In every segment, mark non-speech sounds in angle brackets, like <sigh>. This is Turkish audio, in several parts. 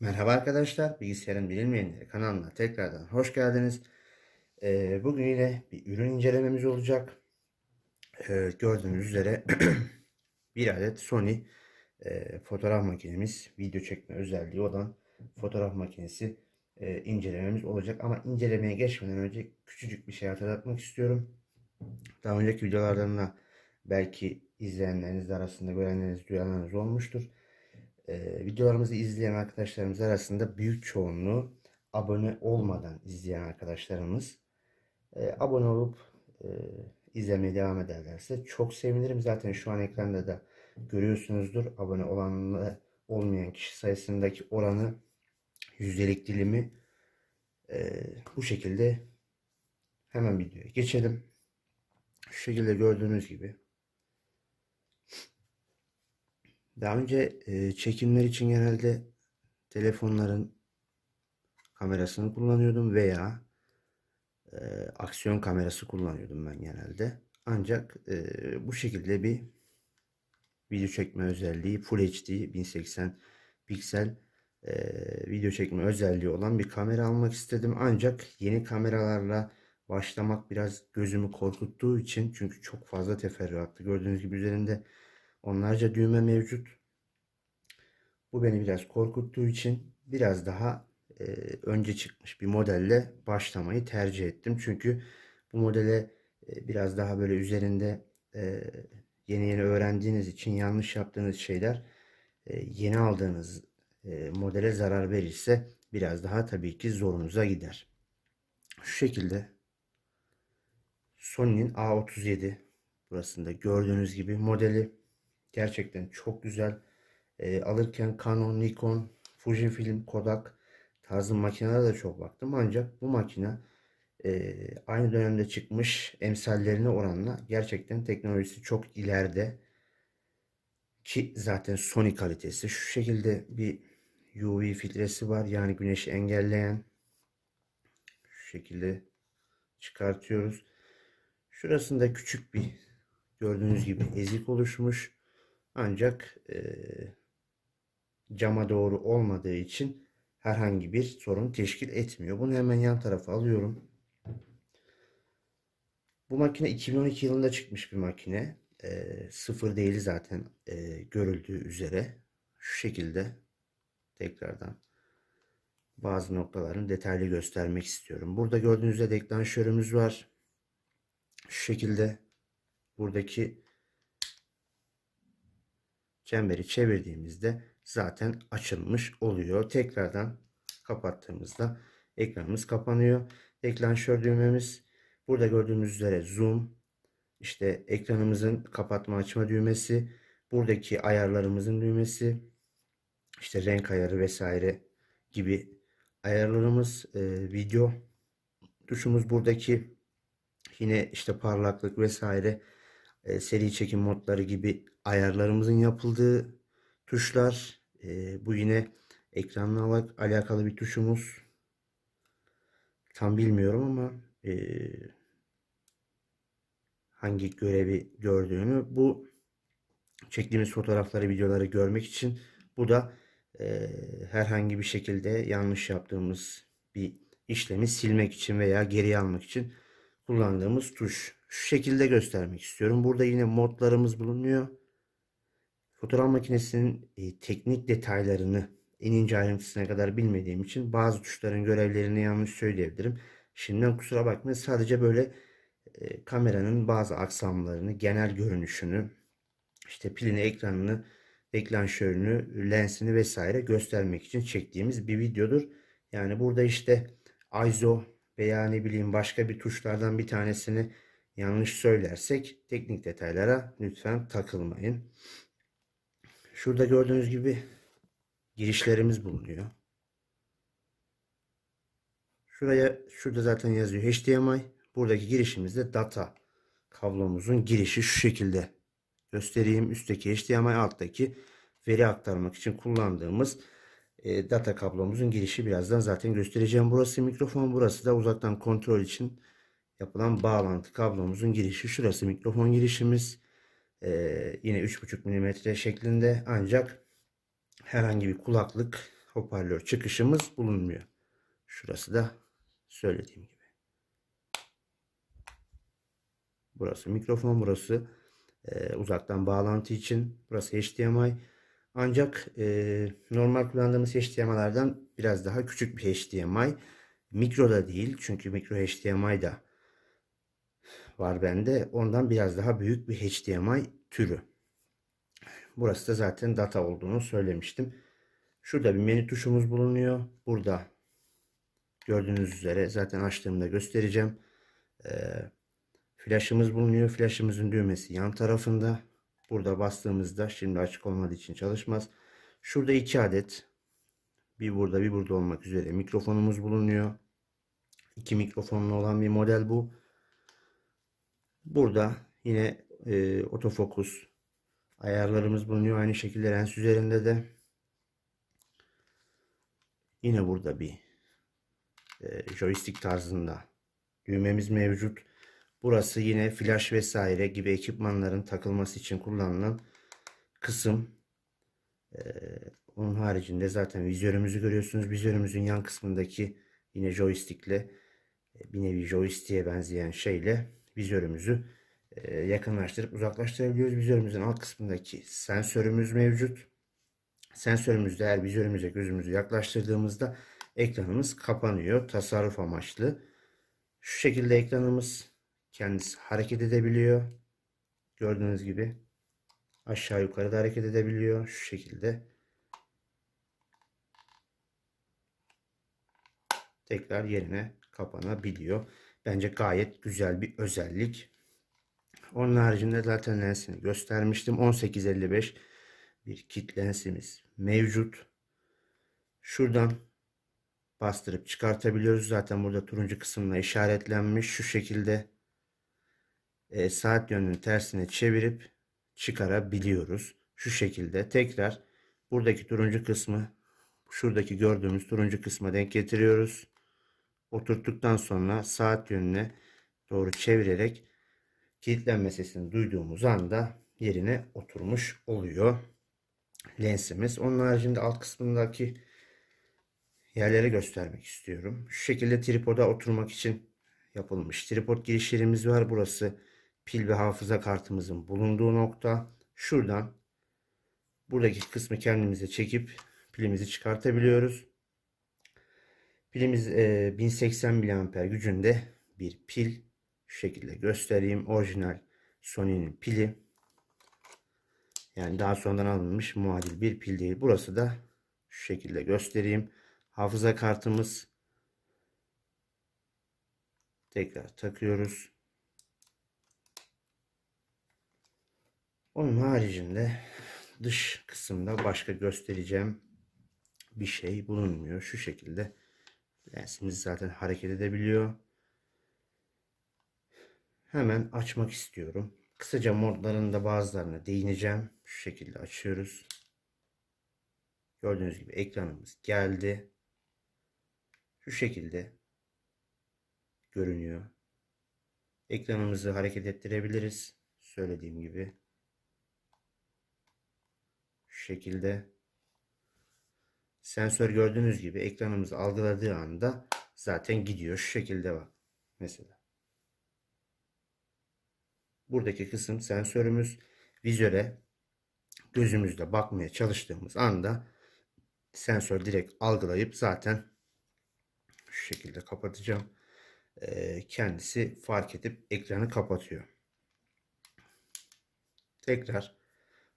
Merhaba arkadaşlar, Bilgisayarın Bilinmeyenleri kanalına tekrardan hoş geldiniz. Ee, bugün yine bir ürün incelememiz olacak. Ee, gördüğünüz üzere <clears throat> bir adet Sony e, fotoğraf makinemiz, video çekme özelliği olan fotoğraf makinesi e, incelememiz olacak. Ama incelemeye geçmeden önce küçücük bir şey hatırlatmak istiyorum. Daha önceki videolardan da belki izleyenleriniz arasında görenleriniz, duyanlarınız olmuştur e, videolarımızı izleyen arkadaşlarımız arasında büyük çoğunluğu abone olmadan izleyen arkadaşlarımız e, abone olup e, izlemeye devam ederlerse çok sevinirim. Zaten şu an ekranda da görüyorsunuzdur. Abone olanla olmayan kişi sayısındaki oranı yüzdelik dilimi e, bu şekilde hemen videoya geçelim. Şu şekilde gördüğünüz gibi Daha önce e, çekimler için genelde telefonların kamerasını kullanıyordum veya e, aksiyon kamerası kullanıyordum ben genelde. Ancak e, bu şekilde bir video çekme özelliği Full HD 1080 piksel e, video çekme özelliği olan bir kamera almak istedim. Ancak yeni kameralarla başlamak biraz gözümü korkuttuğu için çünkü çok fazla teferruatlı. Gördüğünüz gibi üzerinde Onlarca düğme mevcut. Bu beni biraz korkuttuğu için biraz daha e, önce çıkmış bir modelle başlamayı tercih ettim. Çünkü bu modele e, biraz daha böyle üzerinde e, yeni yeni öğrendiğiniz için yanlış yaptığınız şeyler e, yeni aldığınız e, modele zarar verirse biraz daha tabii ki zorunuza gider. Şu şekilde Sony'nin A37 burasında gördüğünüz gibi modeli Gerçekten çok güzel. E, alırken Canon, Nikon, Fujifilm, Kodak tarzı makinelere de çok baktım. Ancak bu makine e, aynı dönemde çıkmış emsallerine oranla gerçekten teknolojisi çok ileride. Ki zaten Sony kalitesi. Şu şekilde bir UV filtresi var. Yani güneşi engelleyen. Şu şekilde çıkartıyoruz. Şurasında küçük bir gördüğünüz gibi ezik oluşmuş. Ancak e, cama doğru olmadığı için herhangi bir sorun teşkil etmiyor. Bunu hemen yan tarafa alıyorum. Bu makine 2012 yılında çıkmış bir makine. E, sıfır değil zaten e, görüldüğü üzere. Şu şekilde tekrardan bazı noktalarını detaylı göstermek istiyorum. Burada gördüğünüzde deklanşörümüz var. Şu şekilde buradaki Çemberi çevirdiğimizde zaten açılmış oluyor. Tekrardan kapattığımızda ekranımız kapanıyor. Deklanşör düğmemiz. Burada gördüğümüz üzere zoom. İşte ekranımızın kapatma açma düğmesi. Buradaki ayarlarımızın düğmesi. işte renk ayarı vesaire gibi ayarlarımız. E, video tuşumuz buradaki. Yine işte parlaklık vesaire e, seri çekim modları gibi ayarlarımızın yapıldığı tuşlar. E, bu yine ekranla alak alakalı bir tuşumuz. Tam bilmiyorum ama e, hangi görevi gördüğünü. Bu çektiğimiz fotoğrafları, videoları görmek için. Bu da e, herhangi bir şekilde yanlış yaptığımız bir işlemi silmek için veya geri almak için kullandığımız tuş şu şekilde göstermek istiyorum. Burada yine modlarımız bulunuyor. Fotoğraf makinesinin e, teknik detaylarını en ince ayrıntısına kadar bilmediğim için bazı tuşların görevlerini yanlış söyleyebilirim. Şimdiden kusura bakmayın sadece böyle e, kameranın bazı aksamlarını, genel görünüşünü, işte pilini, ekranını, ekran ekranşörünü, lensini vesaire göstermek için çektiğimiz bir videodur. Yani burada işte ISO veya ne bileyim başka bir tuşlardan bir tanesini yanlış söylersek teknik detaylara lütfen takılmayın. Şurada gördüğünüz gibi girişlerimiz bulunuyor. Şuraya şurada zaten yazıyor HDMI. Buradaki girişimizde data kablomuzun girişi şu şekilde göstereyim. Üstteki HDMI alttaki veri aktarmak için kullandığımız e, data kablomuzun girişi birazdan zaten göstereceğim. Burası mikrofon burası da uzaktan kontrol için yapılan bağlantı kablomuzun girişi. Şurası mikrofon girişimiz. Ee, yine 3,5 mm şeklinde ancak herhangi bir kulaklık hoparlör çıkışımız bulunmuyor. Şurası da söylediğim gibi. Burası mikrofon, burası e, uzaktan bağlantı için. Burası HDMI. Ancak e, normal kullandığımız HDMI'lerden biraz daha küçük bir HDMI. Mikro da değil çünkü mikro HDMI da var bende. Ondan biraz daha büyük bir HDMI türü. Burası da zaten data olduğunu söylemiştim. Şurada bir menü tuşumuz bulunuyor. Burada gördüğünüz üzere zaten açtığımda göstereceğim. Ee, flashımız bulunuyor. Flashımızın düğmesi yan tarafında. Burada bastığımızda şimdi açık olmadığı için çalışmaz. Şurada iki adet bir burada bir burada olmak üzere mikrofonumuz bulunuyor. İki mikrofonlu olan bir model bu. Burada yine e, otofokus ayarlarımız bulunuyor. Aynı şekilde lens üzerinde de yine burada bir e, joystick tarzında düğmemiz mevcut. Burası yine flash vesaire gibi ekipmanların takılması için kullanılan kısım. Ee, onun haricinde zaten vizörümüzü görüyorsunuz. Vizörümüzün yan kısmındaki yine joystickle e, bir nevi joystick'e benzeyen şeyle vizörümüzü e, yakınlaştırıp uzaklaştırabiliyoruz. Vizörümüzün alt kısmındaki sensörümüz mevcut. Sensörümüzde eğer vizörümüze gözümüzü yaklaştırdığımızda ekranımız kapanıyor. Tasarruf amaçlı. Şu şekilde ekranımız kendisi hareket edebiliyor. Gördüğünüz gibi aşağı yukarı da hareket edebiliyor. Şu şekilde. Tekrar yerine kapanabiliyor. Bence gayet güzel bir özellik. Onun haricinde zaten lensini göstermiştim. 1855 bir kit lensimiz mevcut. Şuradan bastırıp çıkartabiliyoruz. Zaten burada turuncu kısımla işaretlenmiş. Şu şekilde e, saat yönünün tersine çevirip çıkarabiliyoruz. Şu şekilde tekrar buradaki turuncu kısmı şuradaki gördüğümüz turuncu kısma denk getiriyoruz oturttuktan sonra saat yönüne doğru çevirerek kilitlenme sesini duyduğumuz anda yerine oturmuş oluyor lensimiz. Onun haricinde alt kısmındaki yerleri göstermek istiyorum. Şu şekilde tripoda oturmak için yapılmış. Tripod girişlerimiz var. Burası pil ve hafıza kartımızın bulunduğu nokta. Şuradan buradaki kısmı kendimize çekip pilimizi çıkartabiliyoruz. Pilimiz e, 1080 mAh gücünde bir pil. Şu şekilde göstereyim. Orijinal Sony'nin pili. Yani daha sonradan alınmış muadil bir pil değil. Burası da şu şekilde göstereyim. Hafıza kartımız. Tekrar takıyoruz. Onun haricinde dış kısımda başka göstereceğim bir şey bulunmuyor. Şu şekilde Lensimiz zaten hareket edebiliyor. Hemen açmak istiyorum. Kısaca modların da bazılarına değineceğim. Şu şekilde açıyoruz. Gördüğünüz gibi ekranımız geldi. Şu şekilde görünüyor. Ekranımızı hareket ettirebiliriz. Söylediğim gibi. Şu şekilde. Sensör gördüğünüz gibi ekranımız algıladığı anda zaten gidiyor. Şu şekilde bak. Mesela. Buradaki kısım sensörümüz vizöre gözümüzle bakmaya çalıştığımız anda sensör direkt algılayıp zaten şu şekilde kapatacağım. Ee, kendisi fark edip ekranı kapatıyor. Tekrar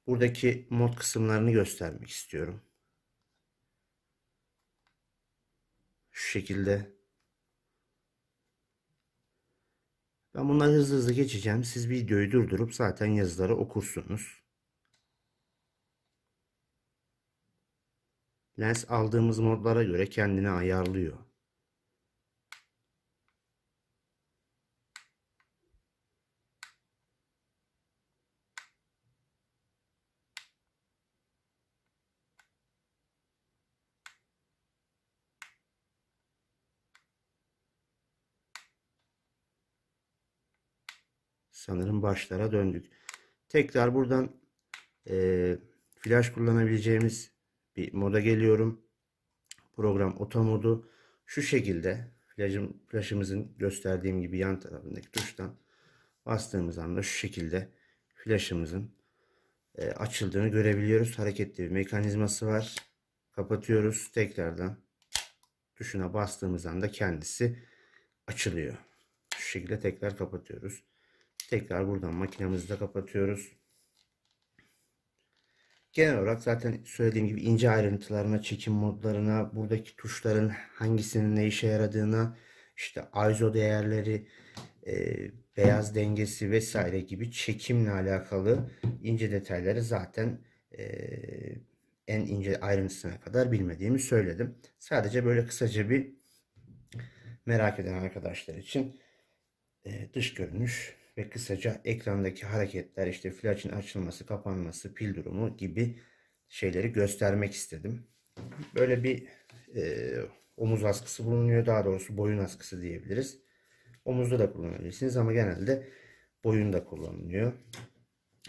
buradaki mod kısımlarını göstermek istiyorum. Şu şekilde. Ben bunları hızlı hızlı geçeceğim. Siz videoyu durdurup zaten yazıları okursunuz. Lens aldığımız modlara göre kendini ayarlıyor. sanırım başlara döndük. Tekrar buradan e, flash kullanabileceğimiz bir moda geliyorum. Program oto modu. Şu şekilde flashım, flashımızın gösterdiğim gibi yan tarafındaki tuştan bastığımız anda şu şekilde flashımızın e, açıldığını görebiliyoruz. Hareketli bir mekanizması var. Kapatıyoruz. Tekrardan tuşuna bastığımız anda kendisi açılıyor. Şu şekilde tekrar kapatıyoruz. Tekrar buradan makinemizi de kapatıyoruz. Genel olarak zaten söylediğim gibi ince ayrıntılarına, çekim modlarına, buradaki tuşların hangisinin ne işe yaradığına, işte ISO değerleri, e, beyaz dengesi vesaire gibi çekimle alakalı ince detayları zaten e, en ince ayrıntısına kadar bilmediğimi söyledim. Sadece böyle kısaca bir merak eden arkadaşlar için e, dış görünüş ve kısaca ekrandaki hareketler işte flash'ın açılması, kapanması, pil durumu gibi şeyleri göstermek istedim. Böyle bir e, omuz askısı bulunuyor. Daha doğrusu boyun askısı diyebiliriz. Omuzda da kullanabilirsiniz ama genelde boyunda kullanılıyor.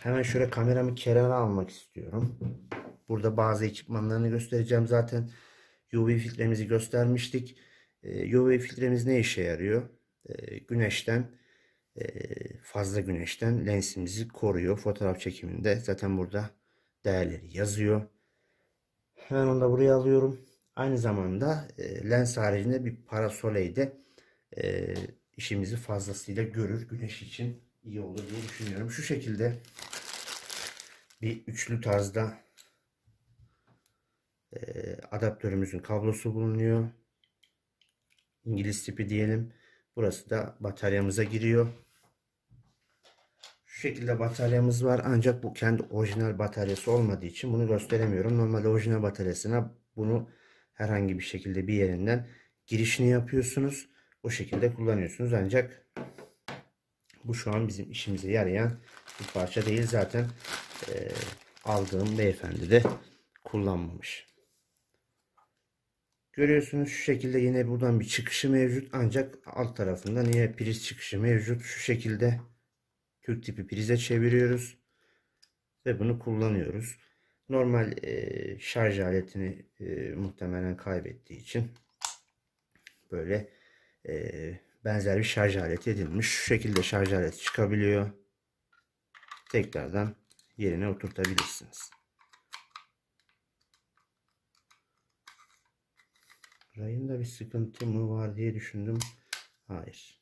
Hemen şöyle kameramı kenara almak istiyorum. Burada bazı ekipmanlarını göstereceğim. Zaten UV filtremizi göstermiştik. E, UV filtremiz ne işe yarıyor? E, güneşten ee, fazla güneşten lensimizi koruyor. Fotoğraf çekiminde zaten burada değerleri yazıyor. Hemen onu da buraya alıyorum. Aynı zamanda e, lens haricinde bir parasoley de e, işimizi fazlasıyla görür. Güneş için iyi olur diye düşünüyorum. Şu şekilde bir üçlü tarzda e, adaptörümüzün kablosu bulunuyor. İngiliz tipi diyelim. Burası da bataryamıza giriyor. Şu şekilde bataryamız var ancak bu kendi orijinal bataryası olmadığı için bunu gösteremiyorum. Normalde orijinal bataryasına bunu herhangi bir şekilde bir yerinden girişini yapıyorsunuz. O şekilde kullanıyorsunuz ancak bu şu an bizim işimize yarayan bir parça değil. Zaten e, aldığım beyefendi de kullanmamış. Görüyorsunuz şu şekilde yine buradan bir çıkışı mevcut. Ancak alt tarafında niye priz çıkışı mevcut. Şu şekilde Türk tipi prize çeviriyoruz. Ve bunu kullanıyoruz. Normal e, şarj aletini e, muhtemelen kaybettiği için böyle e, benzer bir şarj aleti edilmiş. Şu şekilde şarj aleti çıkabiliyor. Tekrardan yerine oturtabilirsiniz. Rayında bir sıkıntı mı var diye düşündüm. Hayır.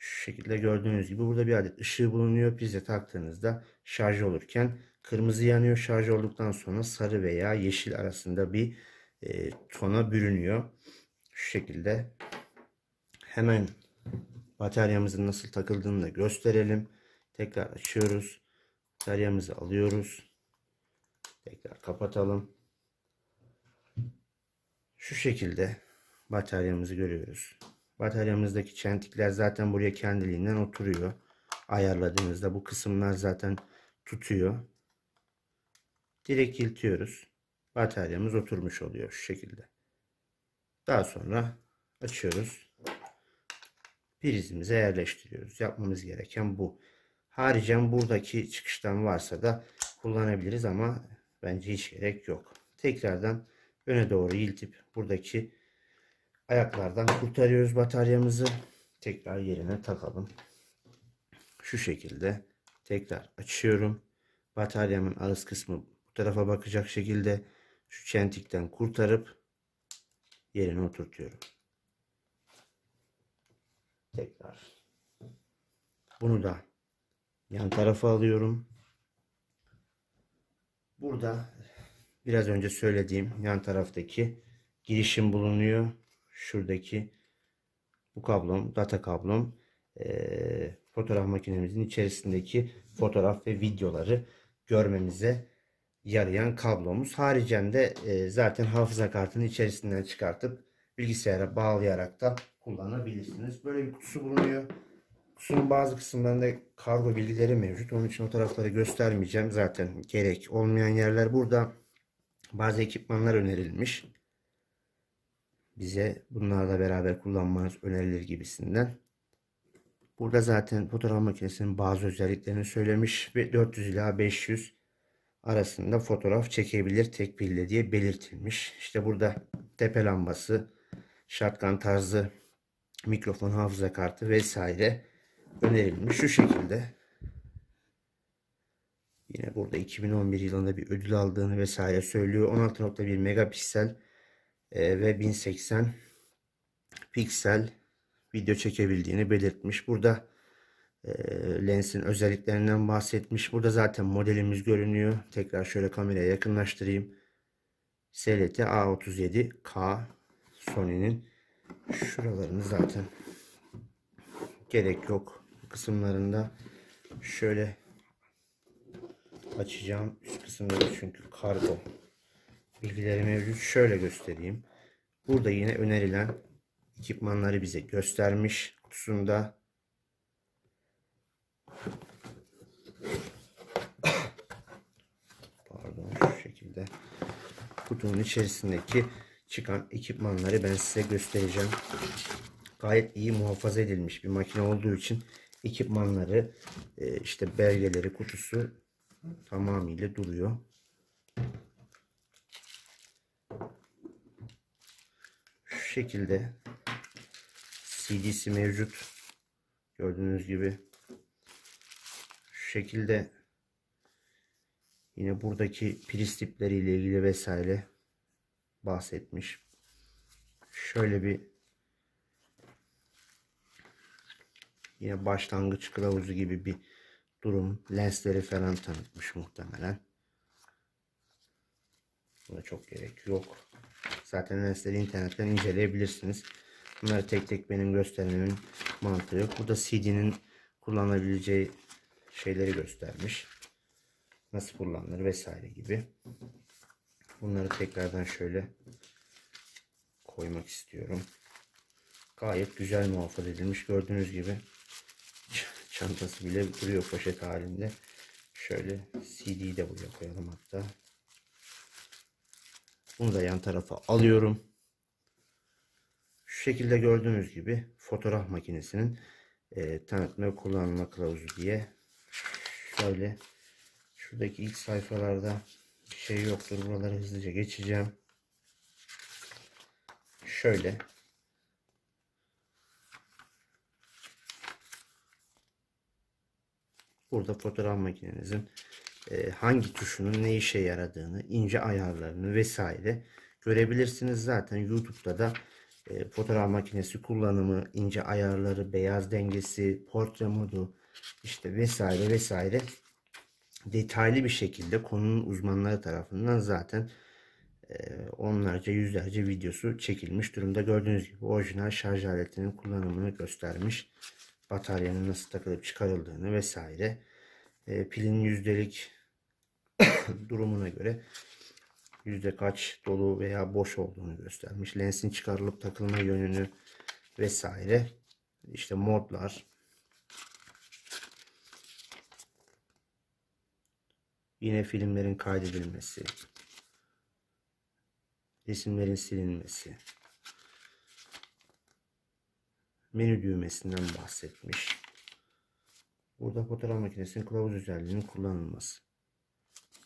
Şu şekilde gördüğünüz gibi burada bir adet ışığı bulunuyor. Prize taktığınızda şarj olurken kırmızı yanıyor. Şarj olduktan sonra sarı veya yeşil arasında bir e, tona bürünüyor. Şu şekilde hemen bataryamızın nasıl takıldığını da gösterelim. Tekrar açıyoruz. Bataryamızı alıyoruz. Tekrar kapatalım. Şu şekilde bataryamızı görüyoruz. Bataryamızdaki çentikler zaten buraya kendiliğinden oturuyor. Ayarladığınızda bu kısımlar zaten tutuyor. Direkt iltiyoruz. Bataryamız oturmuş oluyor şu şekilde. Daha sonra açıyoruz. Prizimize yerleştiriyoruz. Yapmamız gereken bu. Haricen buradaki çıkıştan varsa da kullanabiliriz ama bence hiç gerek yok. Tekrardan öne doğru iltip buradaki ayaklardan kurtarıyoruz bataryamızı. Tekrar yerine takalım. Şu şekilde tekrar açıyorum. Bataryamın ağız kısmı bu tarafa bakacak şekilde şu çentikten kurtarıp yerine oturtuyorum. Tekrar bunu da yan tarafa alıyorum. Burada biraz önce söylediğim yan taraftaki girişim bulunuyor şuradaki bu kablom, data kablom e, fotoğraf makinemizin içerisindeki fotoğraf ve videoları görmemize yarayan kablomuz. Haricen de e, zaten hafıza kartının içerisinden çıkartıp bilgisayara bağlayarak da kullanabilirsiniz. Böyle bir kutusu bulunuyor. Kutunun bazı kısımlarında kargo bilgileri mevcut. Onun için o tarafları göstermeyeceğim. Zaten gerek olmayan yerler burada. Bazı ekipmanlar önerilmiş bize bunlarla beraber kullanmanız önerilir gibisinden. Burada zaten fotoğraf makinesinin bazı özelliklerini söylemiş ve 400 ila 500 arasında fotoğraf çekebilir tek pille diye belirtilmiş. İşte burada tepe lambası, şatkan tarzı mikrofon hafıza kartı vesaire önerilmiş şu şekilde. Yine burada 2011 yılında bir ödül aldığını vesaire söylüyor. 16.1 megapiksel e, ve 1080 piksel video çekebildiğini belirtmiş. Burada e, lensin özelliklerinden bahsetmiş. Burada zaten modelimiz görünüyor. Tekrar şöyle kameraya yakınlaştırayım. SLT A37K Sony'nin şuralarını zaten gerek yok kısımlarında şöyle açacağım üst kısımları çünkü kargo bilgileri mevcut. Şöyle göstereyim. Burada yine önerilen ekipmanları bize göstermiş kutusunda. Pardon şu şekilde kutunun içerisindeki çıkan ekipmanları ben size göstereceğim. Gayet iyi muhafaza edilmiş bir makine olduğu için ekipmanları e, işte belgeleri kutusu tamamıyla duruyor. şekilde CD'si mevcut. Gördüğünüz gibi şu şekilde yine buradaki priz tipleriyle ilgili vesaire bahsetmiş. Şöyle bir yine başlangıç kılavuzu gibi bir durum. Lensleri falan tanıtmış muhtemelen. Buna çok gerek yok. Zaten lensleri internetten inceleyebilirsiniz. Bunları tek tek benim göstermemin mantığı yok. Burada CD'nin kullanabileceği şeyleri göstermiş. Nasıl kullanılır vesaire gibi. Bunları tekrardan şöyle koymak istiyorum. Gayet güzel muhafaza edilmiş. Gördüğünüz gibi çantası bile duruyor poşet halinde. Şöyle CD'yi de buraya koyalım hatta. Bunu da yan tarafa alıyorum. Şu şekilde gördüğünüz gibi fotoğraf makinesinin e, tanıtma ve kullanma kılavuzu diye şöyle şuradaki ilk sayfalarda bir şey yoktur. Buraları hızlıca geçeceğim. Şöyle Burada fotoğraf makinenizin e, hangi tuşunun ne işe yaradığını, ince ayarlarını vesaire görebilirsiniz. Zaten YouTube'da da e, fotoğraf makinesi kullanımı, ince ayarları, beyaz dengesi, portre modu işte vesaire vesaire detaylı bir şekilde konunun uzmanları tarafından zaten e, onlarca yüzlerce videosu çekilmiş durumda. Gördüğünüz gibi orijinal şarj aletinin kullanımını göstermiş. Bataryanın nasıl takılıp çıkarıldığını vesaire. pilin yüzdelik <coughs> durumuna göre yüzde kaç dolu veya boş olduğunu göstermiş. Lensin çıkarılıp takılma yönünü vesaire. İşte modlar. Yine filmlerin kaydedilmesi. Resimlerin silinmesi. Menü düğmesinden bahsetmiş. Burada fotoğraf makinesinin kılavuz özelliğinin kullanılması.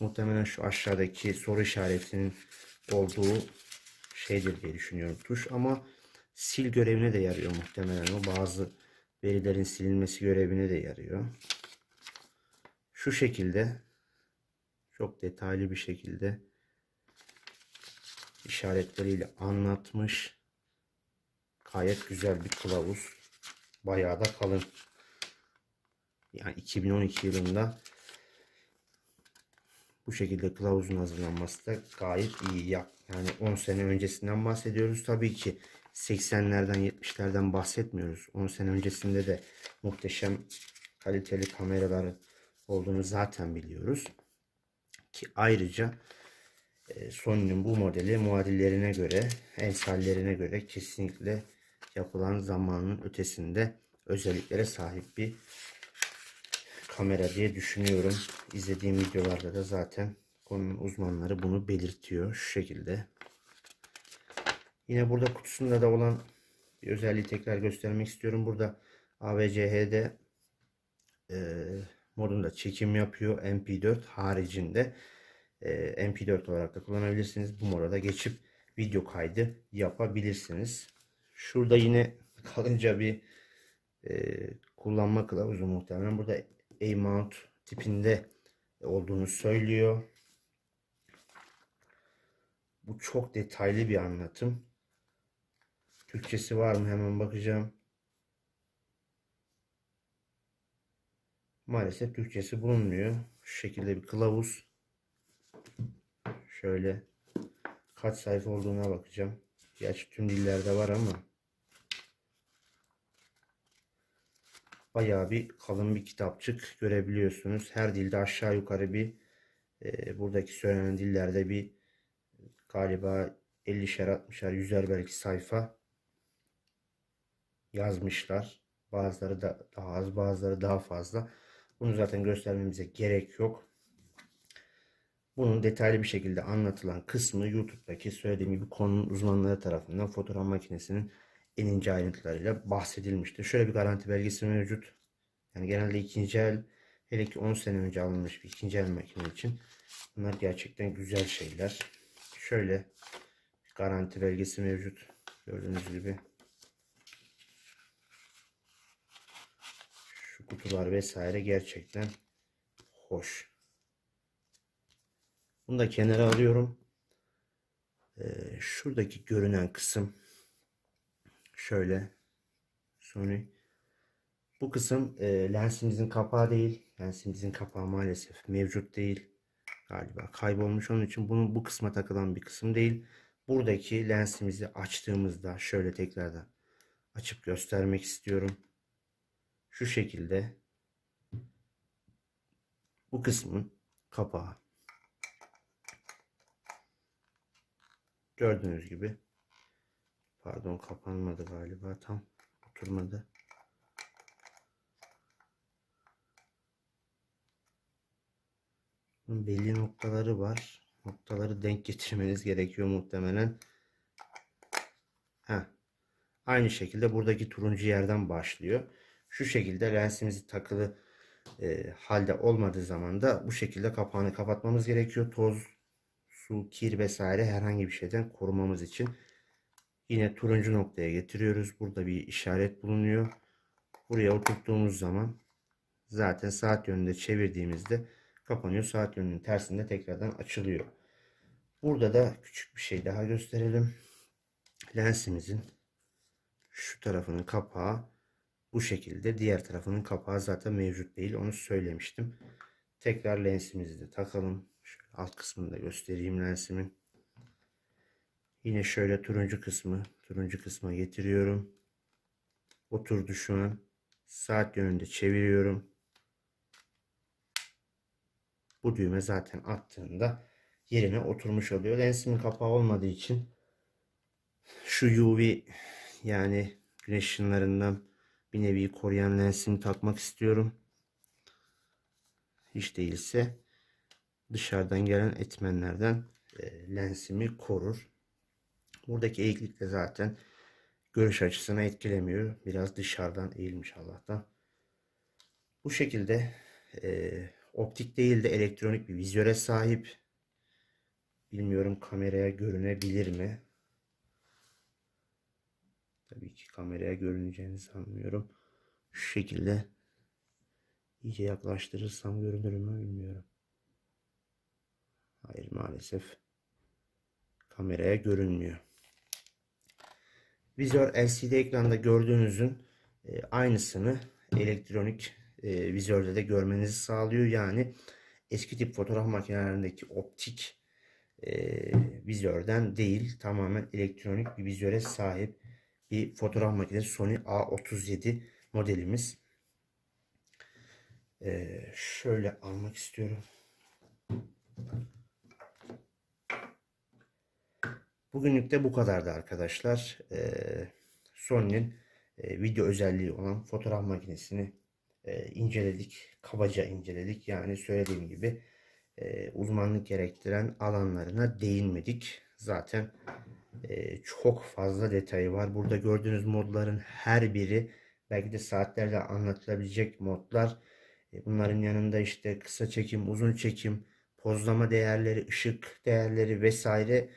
Muhtemelen şu aşağıdaki soru işaretinin olduğu şeydir diye düşünüyorum tuş ama sil görevine de yarıyor muhtemelen o bazı verilerin silinmesi görevine de yarıyor. Şu şekilde çok detaylı bir şekilde işaretleriyle anlatmış. Gayet güzel bir kılavuz. Bayağı da kalın. Yani 2012 yılında bu şekilde kılavuzun hazırlanması da gayet iyi. Yani 10 sene öncesinden bahsediyoruz. Tabii ki 80'lerden 70'lerden bahsetmiyoruz. 10 sene öncesinde de muhteşem kaliteli kameraları olduğunu zaten biliyoruz. Ki ayrıca e, Sony'nin bu modeli muadillerine göre, emsallerine göre kesinlikle yapılan zamanın ötesinde özelliklere sahip bir kamera diye düşünüyorum. İzlediğim videolarda da zaten konunun uzmanları bunu belirtiyor şu şekilde. Yine burada kutusunda da olan bir özelliği tekrar göstermek istiyorum. Burada AVCH'de e, modunda çekim yapıyor. MP4 haricinde e, MP4 olarak da kullanabilirsiniz. Bu moda geçip video kaydı yapabilirsiniz. Şurada yine <laughs> kalınca bir e, kullanma kılavuzu muhtemelen. Burada A-mount tipinde olduğunu söylüyor. Bu çok detaylı bir anlatım. Türkçesi var mı hemen bakacağım. Maalesef Türkçesi bulunmuyor. Şu şekilde bir kılavuz. Şöyle kaç sayfa olduğuna bakacağım. Gerçi tüm dillerde var ama bayağı bir kalın bir kitapçık görebiliyorsunuz. Her dilde aşağı yukarı bir e, buradaki söylenen dillerde bir galiba 50'şer 60'şer 100'er belki sayfa yazmışlar. Bazıları da daha az bazıları daha fazla. Bunu zaten göstermemize gerek yok. Bunun detaylı bir şekilde anlatılan kısmı YouTube'daki söylediğim gibi konunun uzmanları tarafından fotoğraf makinesinin en ince ayrıntılarıyla bahsedilmişti. Şöyle bir garanti belgesi mevcut. Yani genelde ikinci el hele ki 10 sene önce alınmış bir ikinci el makine için bunlar gerçekten güzel şeyler. Şöyle garanti belgesi mevcut. Gördüğünüz gibi şu kutular vesaire gerçekten hoş. Bunu da kenara alıyorum. Ee, şuradaki görünen kısım Şöyle. Sony. Bu kısım e, lensimizin kapağı değil. Lensimizin kapağı maalesef mevcut değil. Galiba kaybolmuş. Onun için bunun bu kısma takılan bir kısım değil. Buradaki lensimizi açtığımızda şöyle tekrardan açıp göstermek istiyorum. Şu şekilde bu kısmın kapağı. Gördüğünüz gibi Pardon kapanmadı galiba tam oturmadı. Belli noktaları var. Noktaları denk getirmeniz gerekiyor muhtemelen. Heh. Aynı şekilde buradaki turuncu yerden başlıyor. Şu şekilde lensimizi takılı e, halde olmadığı zaman da bu şekilde kapağını kapatmamız gerekiyor. Toz, su, kir vesaire herhangi bir şeyden korumamız için. Yine turuncu noktaya getiriyoruz. Burada bir işaret bulunuyor. Buraya oturttuğumuz zaman zaten saat yönünde çevirdiğimizde kapanıyor. Saat yönünün tersinde tekrardan açılıyor. Burada da küçük bir şey daha gösterelim. Lensimizin şu tarafının kapağı bu şekilde. Diğer tarafının kapağı zaten mevcut değil. Onu söylemiştim. Tekrar lensimizi de takalım. Şöyle alt kısmını da göstereyim lensimin. Yine şöyle turuncu kısmı, turuncu kısma getiriyorum. Oturdu şu an. Saat yönünde çeviriyorum. Bu düğme zaten attığında yerine oturmuş oluyor. Lensimin kapağı olmadığı için şu UV yani güneş ışınlarından bir nevi koruyan lensimi takmak istiyorum. Hiç değilse dışarıdan gelen etmenlerden e, lensimi korur. Buradaki eğiklik de zaten görüş açısını etkilemiyor. Biraz dışarıdan eğilmiş Allah'tan. Bu şekilde e, optik değil de elektronik bir vizöre sahip. Bilmiyorum kameraya görünebilir mi? Tabii ki kameraya görüneceğini sanmıyorum. Şu şekilde iyice yaklaştırırsam görünür mü bilmiyorum. Hayır maalesef kameraya görünmüyor. Vizör LCD ekranda gördüğünüzün e, aynısını elektronik e, vizörde de görmenizi sağlıyor. Yani eski tip fotoğraf makinelerindeki optik e, vizörden değil tamamen elektronik bir vizöre sahip bir fotoğraf makinesi Sony A37 modelimiz. E, şöyle almak istiyorum. Bugünlük de bu kadardı arkadaşlar. E, Sony'nin e, video özelliği olan fotoğraf makinesini e, inceledik. Kabaca inceledik. Yani söylediğim gibi e, uzmanlık gerektiren alanlarına değinmedik. Zaten e, çok fazla detayı var. Burada gördüğünüz modların her biri belki de saatlerle anlatılabilecek modlar. E, bunların yanında işte kısa çekim, uzun çekim, pozlama değerleri, ışık değerleri vesaire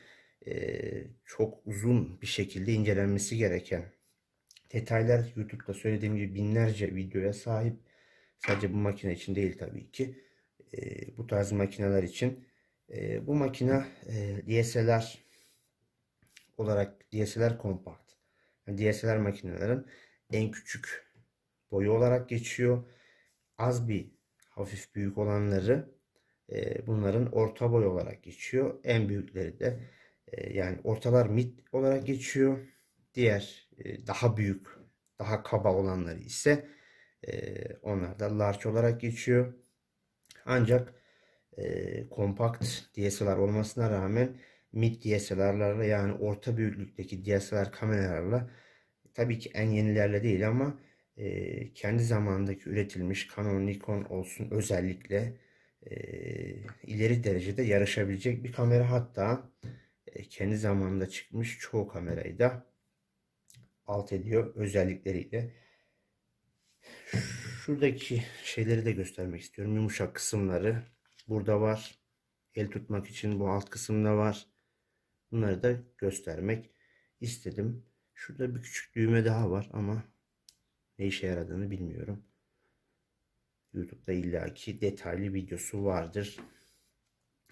çok uzun bir şekilde incelenmesi gereken detaylar YouTube'da söylediğim gibi binlerce videoya sahip. Sadece bu makine için değil tabii ki. E, bu tarz makineler için. E, bu makine e, DSLR olarak DSLR kompakt. Yani DSLR makinelerin en küçük boyu olarak geçiyor. Az bir hafif büyük olanları e, bunların orta boy olarak geçiyor. En büyükleri de ee, yani ortalar mid olarak geçiyor. Diğer e, daha büyük, daha kaba olanları ise e, onlar da large olarak geçiyor. Ancak kompakt e, DSLR olmasına rağmen mid DSLR'larla yani orta büyüklükteki DSLR kameralarla tabii ki en yenilerle değil ama kendi zamanındaki üretilmiş Canon Nikon olsun özellikle ileri derecede yarışabilecek bir kamera hatta e, kendi zamanında çıkmış çoğu kamerayı da alt ediyor özellikleriyle. Şuradaki şeyleri de göstermek istiyorum. Yumuşak kısımları burada var. El tutmak için bu alt kısımda var. Bunları da göstermek istedim. Şurada bir küçük düğme daha var ama ne işe yaradığını bilmiyorum. YouTube'da illaki detaylı videosu vardır.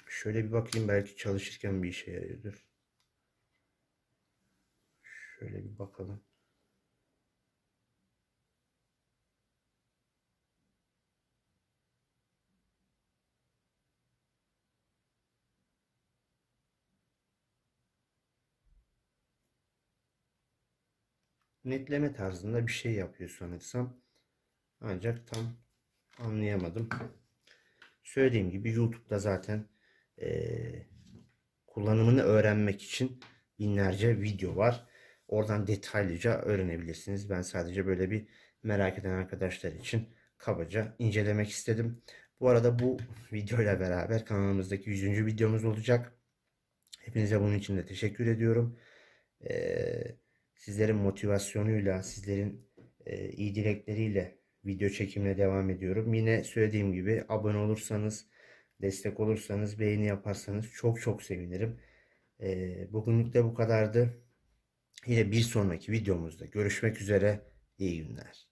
Şöyle bir bakayım belki çalışırken bir işe yarıyordur. Şöyle bir bakalım. netleme tarzında bir şey yapıyor sanırsam. Ancak tam anlayamadım. Söylediğim gibi YouTube'da zaten e, kullanımını öğrenmek için binlerce video var. Oradan detaylıca öğrenebilirsiniz. Ben sadece böyle bir merak eden arkadaşlar için kabaca incelemek istedim. Bu arada bu videoyla beraber kanalımızdaki 100. videomuz olacak. Hepinize bunun için de teşekkür ediyorum. Ee, sizlerin motivasyonuyla, sizlerin e, iyi dilekleriyle video çekimine devam ediyorum. Yine söylediğim gibi abone olursanız, Destek olursanız, beğeni yaparsanız çok çok sevinirim. E, bugünlük de bu kadardı. Yine bir sonraki videomuzda görüşmek üzere. İyi günler.